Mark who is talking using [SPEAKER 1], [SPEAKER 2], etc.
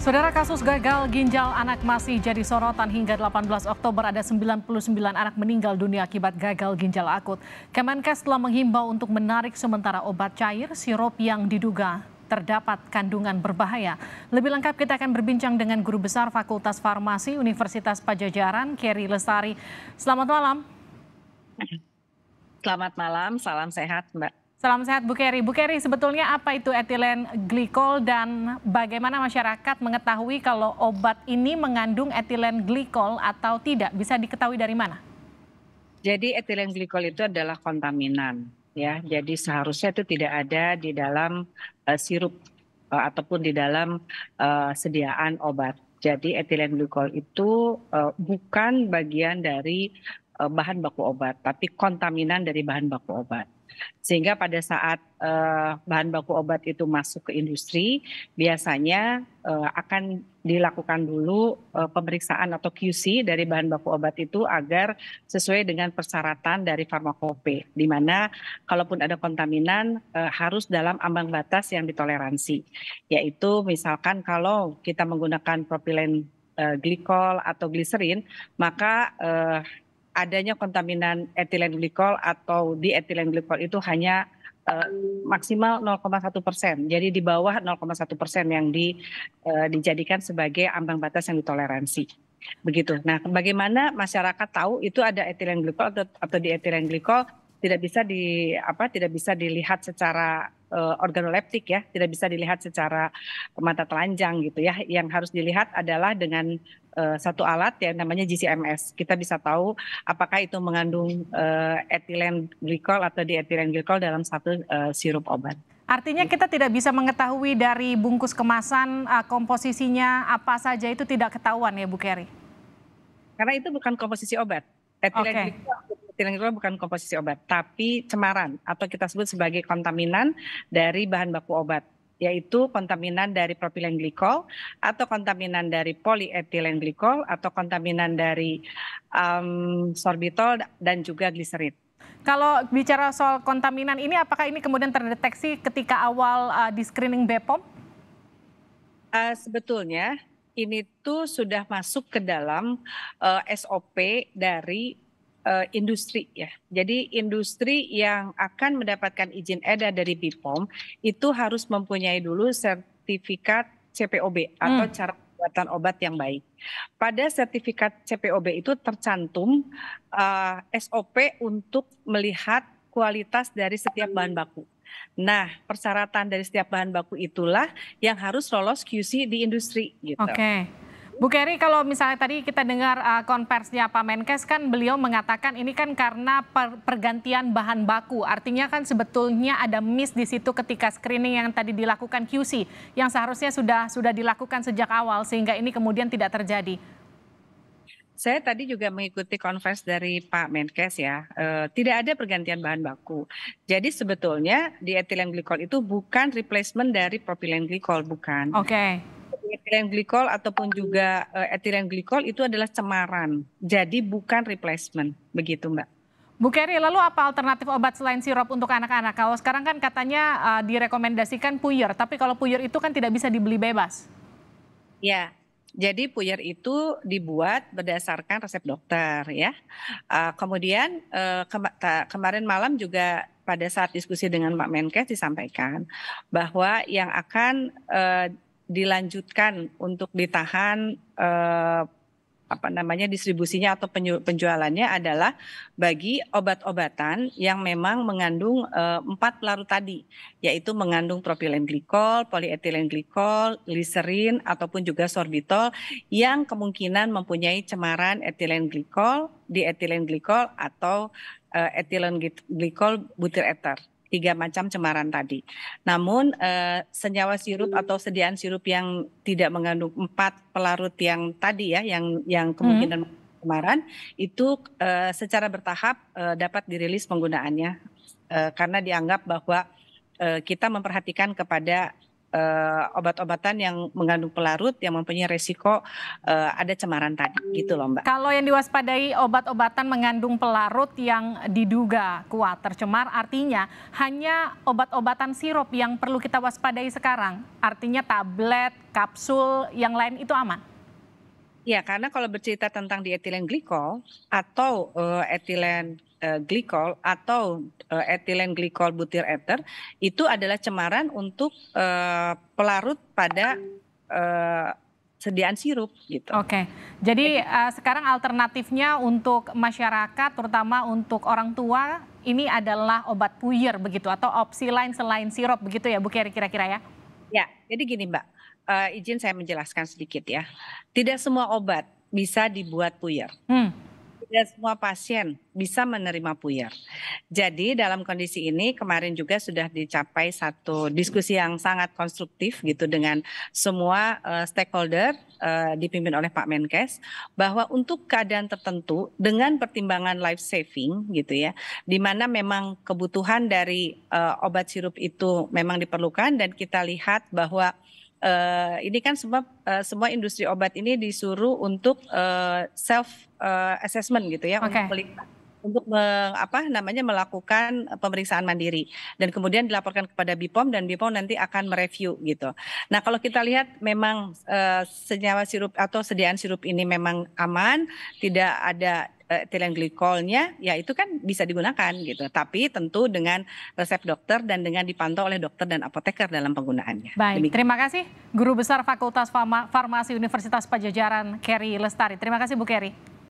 [SPEAKER 1] Saudara kasus gagal ginjal anak masih jadi sorotan hingga 18 Oktober ada 99 anak meninggal dunia akibat gagal ginjal akut. Kemenkes telah menghimbau untuk menarik sementara obat cair sirup yang diduga terdapat kandungan berbahaya. Lebih lengkap kita akan berbincang dengan guru besar Fakultas Farmasi Universitas Pajajaran, Kerry Lestari. Selamat malam. Selamat malam, salam sehat Mbak. Salam sehat Bu Keri. Bu Keri, sebetulnya apa itu etilen glikol dan bagaimana masyarakat mengetahui kalau obat ini mengandung etilen glikol atau tidak? Bisa diketahui dari mana?
[SPEAKER 2] Jadi etilen glikol itu adalah kontaminan ya. Jadi seharusnya itu tidak ada di dalam uh, sirup uh, ataupun di dalam uh, sediaan obat. Jadi etilen glikol itu uh, bukan bagian dari Eh, bahan baku obat, tapi kontaminan dari bahan baku obat. Sehingga pada saat uh, bahan baku obat itu masuk ke industri, biasanya uh, akan dilakukan dulu uh, pemeriksaan atau QC dari bahan baku obat itu agar sesuai dengan persyaratan dari farmakope, di mana kalaupun ada kontaminan uh, harus dalam ambang batas yang ditoleransi, yaitu misalkan kalau kita menggunakan propilen uh, glikol atau gliserin, maka uh, adanya kontaminan etilen glikol atau di etilen glikol itu hanya uh, maksimal 0,1 persen. Jadi di bawah 0,1 persen yang di, uh, dijadikan sebagai ambang batas yang ditoleransi. Begitu. Nah, bagaimana masyarakat tahu itu ada etilen glikol atau, atau etilen glikol? tidak bisa di apa tidak bisa dilihat secara uh, organoleptik ya, tidak bisa dilihat secara mata telanjang gitu ya. Yang harus dilihat adalah dengan uh, satu alat yang namanya GCMS. Kita bisa tahu apakah itu mengandung uh, eh, etilen glikol atau dietilen glikol dalam satu uh, sirup obat.
[SPEAKER 1] Artinya kita tidak bisa mengetahui dari bungkus kemasan uh, komposisinya apa saja itu tidak ketahuan ya Bu Keri? Karena itu bukan komposisi
[SPEAKER 2] obat. Etilen okay. glikol etilen bukan komposisi obat, tapi cemaran atau kita sebut sebagai kontaminan dari bahan baku obat yaitu kontaminan dari propilen glikol atau kontaminan dari polietilen glikol atau kontaminan dari
[SPEAKER 1] um, sorbitol dan juga gliserit. Kalau bicara soal kontaminan ini, apakah ini kemudian terdeteksi ketika awal uh, di screening BPOM?
[SPEAKER 2] Uh, eh, sebetulnya ini tuh sudah masuk ke dalam uh, eh, SOP dari uh, industri ya. Jadi industri yang akan mendapatkan izin edar dari BPOM itu harus mempunyai dulu sertifikat CPOB atau hmm. cara pembuatan obat yang baik. Pada sertifikat CPOB itu tercantum uh, eh, SOP untuk melihat kualitas dari setiap bahan baku. Nah, persyaratan dari setiap bahan baku itulah yang harus lolos QC di
[SPEAKER 1] industri gitu. Oke. Okay. Bu Keri, kalau misalnya tadi kita dengar uh, konversinya Pak Menkes kan beliau mengatakan ini kan karena per pergantian bahan baku. Artinya kan sebetulnya ada miss di situ ketika screening yang tadi dilakukan QC yang seharusnya sudah sudah dilakukan sejak awal sehingga ini kemudian tidak terjadi. Saya tadi juga mengikuti
[SPEAKER 2] konvers dari Pak Menkes ya, e, tidak ada pergantian bahan baku. Jadi sebetulnya di etilen glikol itu bukan replacement dari propilen glikol, bukan. Oke. Okay etilen glikol ataupun juga eh, etilen glikol itu adalah cemaran. Jadi bukan
[SPEAKER 1] replacement, begitu Mbak. Bu Keri, lalu apa alternatif obat selain sirup untuk anak-anak? Kalau sekarang kan katanya uh, direkomendasikan puyer, tapi kalau puyer itu kan tidak bisa dibeli bebas.
[SPEAKER 2] Ya, jadi puyer itu dibuat berdasarkan resep dokter ya. Uh, kemudian uh, kema kemarin malam juga pada saat diskusi dengan Pak Menkes disampaikan bahwa yang akan uh, dilanjutkan untuk ditahan eh, apa namanya distribusinya atau penjualannya adalah bagi obat-obatan yang memang mengandung eh, empat pelarut tadi yaitu mengandung propilen glikol, polietilen glikol, gliserin ataupun juga sorbitol yang kemungkinan mempunyai cemaran etilen glikol, dietilen glikol atau eh, etilen glikol butir eter tiga macam cemaran tadi. Namun eh, senyawa sirup atau sediaan sirup yang tidak mengandung empat pelarut yang tadi ya, yang yang hmm. kemungkinan hmm. cemaran itu eh, secara bertahap eh, dapat dirilis penggunaannya eh, karena dianggap bahwa eh, kita memperhatikan kepada uh, obat-obatan yang mengandung pelarut yang mempunyai resiko uh, ada cemaran tadi hmm. gitu loh Mbak.
[SPEAKER 1] Kalau yang diwaspadai obat-obatan mengandung pelarut yang diduga kuat tercemar artinya hanya obat-obatan sirup yang perlu kita waspadai sekarang. Artinya tablet, kapsul, yang lain itu aman.
[SPEAKER 2] Ya, karena kalau bercerita tentang etilen glikol atau uh, eh, etilen uh, eh, glikol atau uh, eh, etilen glikol butir ether itu adalah cemaran untuk uh, pelarut pada uh,
[SPEAKER 1] sediaan sirup gitu. Oke. Jadi uh, sekarang alternatifnya untuk masyarakat terutama untuk orang tua ini adalah obat puyer begitu atau opsi lain selain sirup begitu ya Bu Keri kira-kira ya? Ya, jadi gini Mbak uh, izin saya
[SPEAKER 2] menjelaskan sedikit ya. Tidak semua obat bisa dibuat puyer. Hmm. Tidak semua pasien bisa menerima puyer. Jadi dalam kondisi ini kemarin juga sudah dicapai satu diskusi yang sangat konstruktif gitu dengan semua uh, stakeholder uh, dipimpin oleh Pak Menkes bahwa untuk keadaan tertentu dengan pertimbangan life saving gitu ya, di mana memang kebutuhan dari uh, obat sirup itu memang diperlukan dan kita lihat bahwa uh, ini kan semua uh, semua industri obat ini disuruh untuk uh, self uh, assessment gitu ya okay. untuk melihat untuk meng, apa namanya melakukan pemeriksaan mandiri dan kemudian dilaporkan kepada BIPOM dan BIPOM nanti akan mereview gitu. Nah kalau kita lihat memang e, senyawa sirup atau sediaan sirup ini memang aman, tidak ada Eh, glikolnya, ya itu kan bisa digunakan gitu. Tapi tentu dengan resep dokter dan dengan dipantau oleh dokter dan apoteker dalam penggunaannya. Baik, Demikian. terima
[SPEAKER 1] kasih Guru Besar Fakultas Farmasi Universitas Pajajaran Kerry Lestari. Terima kasih Bu Kerry.